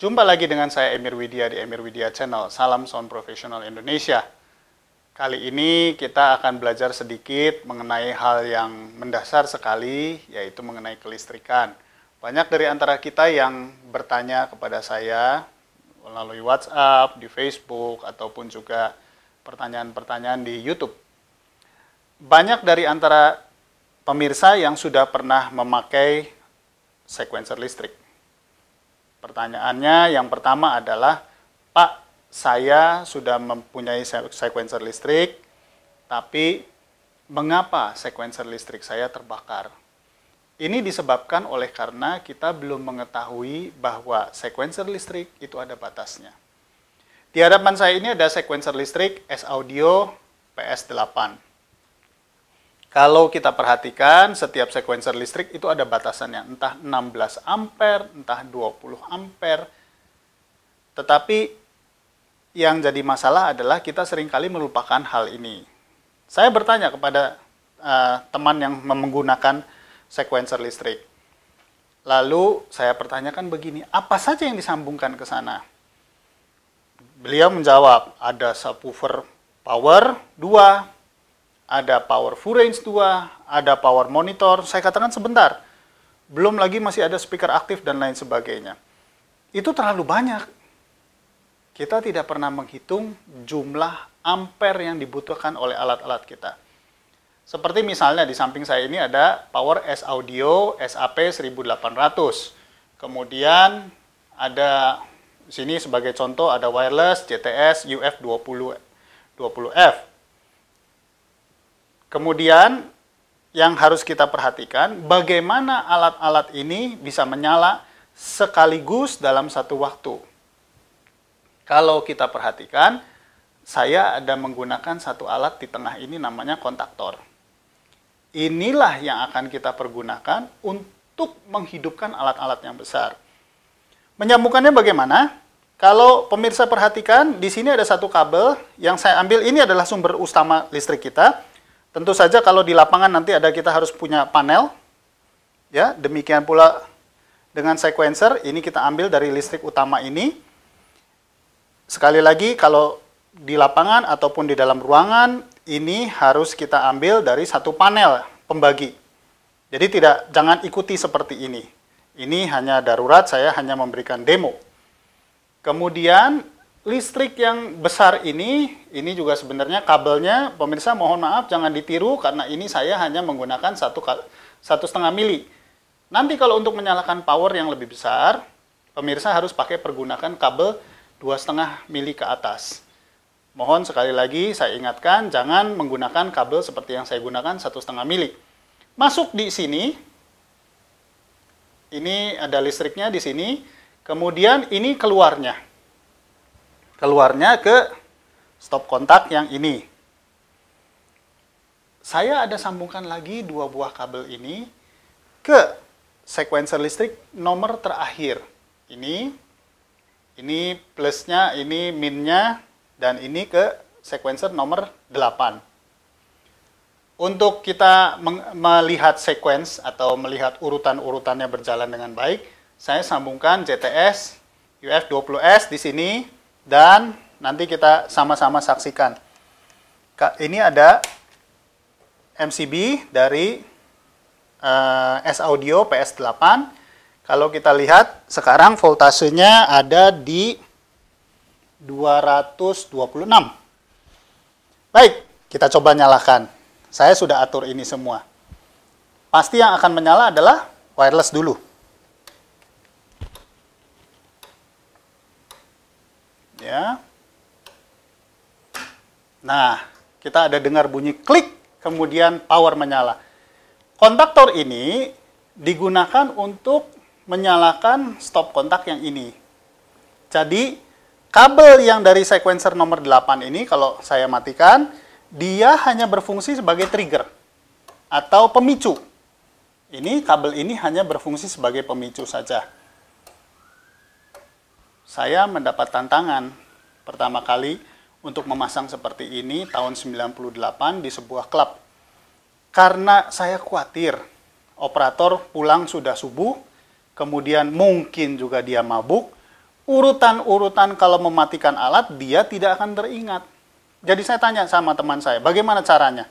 Jumpa lagi dengan saya Emir Widya di Emir Widya Channel. Salam Sound Professional Indonesia. Kali ini kita akan belajar sedikit mengenai hal yang mendasar sekali, yaitu mengenai kelistrikan. Banyak dari antara kita yang bertanya kepada saya melalui WhatsApp, di Facebook, ataupun juga pertanyaan-pertanyaan di YouTube. Banyak dari antara pemirsa yang sudah pernah memakai sequencer listrik Pertanyaannya yang pertama adalah, Pak, saya sudah mempunyai sequencer listrik, tapi mengapa sequencer listrik saya terbakar? Ini disebabkan oleh karena kita belum mengetahui bahwa sequencer listrik itu ada batasnya. Di hadapan saya ini ada sequencer listrik S-Audio PS8. Kalau kita perhatikan, setiap sequencer listrik itu ada batasannya, entah 16 ampere, entah 20 ampere. Tetapi yang jadi masalah adalah kita seringkali melupakan hal ini. Saya bertanya kepada uh, teman yang menggunakan sequencer listrik. Lalu saya pertanyakan begini, apa saja yang disambungkan ke sana? Beliau menjawab, ada subwoofer power 2, ada power full range 2, ada power monitor, saya katakan sebentar. Belum lagi masih ada speaker aktif dan lain sebagainya. Itu terlalu banyak. Kita tidak pernah menghitung jumlah ampere yang dibutuhkan oleh alat-alat kita. Seperti misalnya di samping saya ini ada power S Audio SAP 1800. Kemudian ada sini sebagai contoh ada wireless JTS UF 20 20F Kemudian yang harus kita perhatikan bagaimana alat-alat ini bisa menyala sekaligus dalam satu waktu. Kalau kita perhatikan, saya ada menggunakan satu alat di tengah ini namanya kontaktor. Inilah yang akan kita pergunakan untuk menghidupkan alat-alat yang besar. Menyambungkannya bagaimana? Kalau pemirsa perhatikan, di sini ada satu kabel yang saya ambil ini adalah sumber utama listrik kita Tentu saja kalau di lapangan nanti ada kita harus punya panel, ya demikian pula dengan sequencer ini kita ambil dari listrik utama ini. Sekali lagi kalau di lapangan ataupun di dalam ruangan ini harus kita ambil dari satu panel pembagi. Jadi tidak jangan ikuti seperti ini. Ini hanya darurat, saya hanya memberikan demo. Kemudian listrik yang besar ini, ini juga sebenarnya kabelnya, pemirsa mohon maaf jangan ditiru karena ini saya hanya menggunakan satu satu setengah mili. Nanti kalau untuk menyalakan power yang lebih besar, pemirsa harus pakai pergunakan kabel dua setengah mili ke atas. Mohon sekali lagi saya ingatkan jangan menggunakan kabel seperti yang saya gunakan satu setengah mili. Masuk di sini, ini ada listriknya di sini, kemudian ini keluarnya keluarnya ke stop kontak yang ini. Saya ada sambungkan lagi dua buah kabel ini ke sequencer listrik nomor terakhir. Ini, ini plusnya, ini minnya, dan ini ke sequencer nomor 8. Untuk kita melihat sequence atau melihat urutan-urutannya berjalan dengan baik, saya sambungkan JTS UF20S di sini dan nanti kita sama-sama saksikan. Ini ada MCB dari uh, S Audio PS8. Kalau kita lihat sekarang voltasenya ada di 226. Baik, kita coba nyalakan. Saya sudah atur ini semua. Pasti yang akan menyala adalah wireless dulu. ya. Nah, kita ada dengar bunyi klik, kemudian power menyala. Kontaktor ini digunakan untuk menyalakan stop kontak yang ini. Jadi, kabel yang dari sequencer nomor 8 ini kalau saya matikan, dia hanya berfungsi sebagai trigger atau pemicu. Ini kabel ini hanya berfungsi sebagai pemicu saja saya mendapat tantangan pertama kali untuk memasang seperti ini tahun 98 di sebuah klub. Karena saya khawatir operator pulang sudah subuh, kemudian mungkin juga dia mabuk, urutan-urutan kalau mematikan alat dia tidak akan teringat. Jadi saya tanya sama teman saya, bagaimana caranya?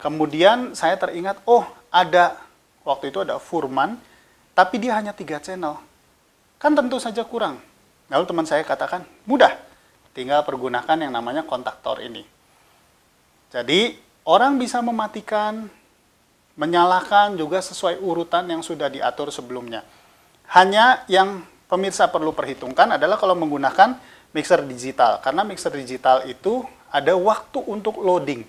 Kemudian saya teringat, oh ada waktu itu ada Furman, tapi dia hanya tiga channel. Kan tentu saja kurang Lalu teman saya katakan, mudah, tinggal pergunakan yang namanya kontaktor ini. Jadi, orang bisa mematikan, menyalakan juga sesuai urutan yang sudah diatur sebelumnya. Hanya yang pemirsa perlu perhitungkan adalah kalau menggunakan mixer digital, karena mixer digital itu ada waktu untuk loading.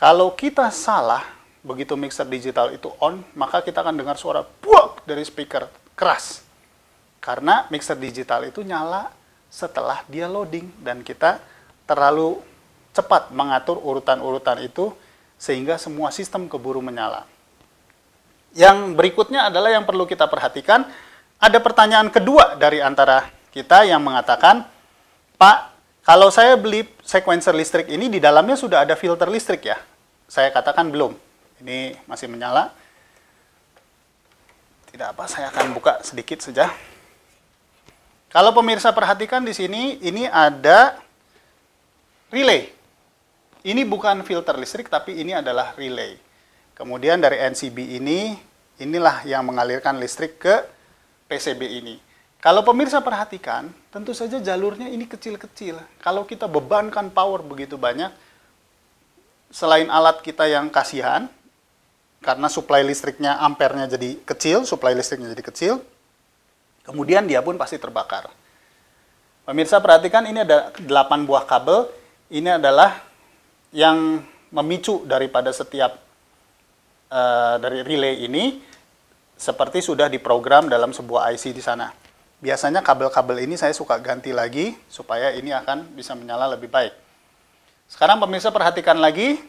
Kalau kita salah, begitu mixer digital itu on, maka kita akan dengar suara buak dari speaker keras karena mixer digital itu nyala setelah dia loading dan kita terlalu cepat mengatur urutan-urutan itu sehingga semua sistem keburu menyala. Yang berikutnya adalah yang perlu kita perhatikan, ada pertanyaan kedua dari antara kita yang mengatakan, Pak, kalau saya beli sequencer listrik ini, di dalamnya sudah ada filter listrik ya? Saya katakan belum. Ini masih menyala. Tidak apa, saya akan buka sedikit saja. Kalau pemirsa perhatikan di sini, ini ada relay. Ini bukan filter listrik, tapi ini adalah relay. Kemudian dari NCB ini, inilah yang mengalirkan listrik ke PCB ini. Kalau pemirsa perhatikan, tentu saja jalurnya ini kecil-kecil. Kalau kita bebankan power begitu banyak, selain alat kita yang kasihan, karena suplai listriknya, ampernya jadi kecil, suplai listriknya jadi kecil, Kemudian dia pun pasti terbakar. Pemirsa perhatikan ini ada 8 buah kabel. Ini adalah yang memicu daripada setiap uh, dari relay ini seperti sudah diprogram dalam sebuah IC di sana. Biasanya kabel-kabel ini saya suka ganti lagi supaya ini akan bisa menyala lebih baik. Sekarang pemirsa perhatikan lagi,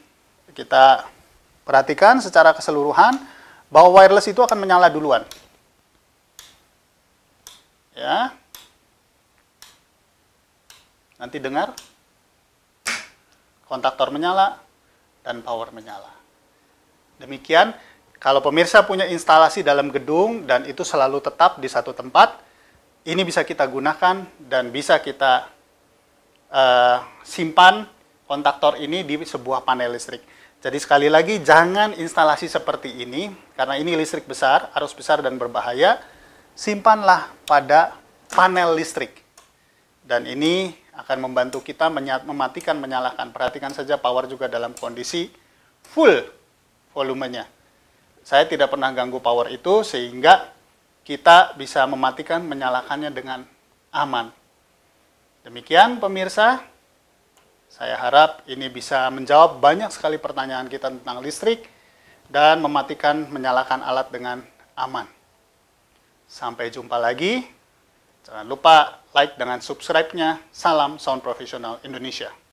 kita perhatikan secara keseluruhan bahwa wireless itu akan menyala duluan ya nanti dengar kontaktor menyala dan power menyala demikian kalau pemirsa punya instalasi dalam gedung dan itu selalu tetap di satu tempat ini bisa kita gunakan dan bisa kita uh, simpan kontaktor ini di sebuah panel listrik. Jadi sekali lagi jangan instalasi seperti ini karena ini listrik besar, arus besar dan berbahaya simpanlah pada panel listrik. Dan ini akan membantu kita mematikan, menyalakan. Perhatikan saja power juga dalam kondisi full volumenya. Saya tidak pernah ganggu power itu sehingga kita bisa mematikan, menyalakannya dengan aman. Demikian pemirsa, saya harap ini bisa menjawab banyak sekali pertanyaan kita tentang listrik dan mematikan, menyalakan alat dengan aman. Sampai jumpa lagi. Jangan lupa like dengan subscribe-nya. Salam Sound Profesional Indonesia.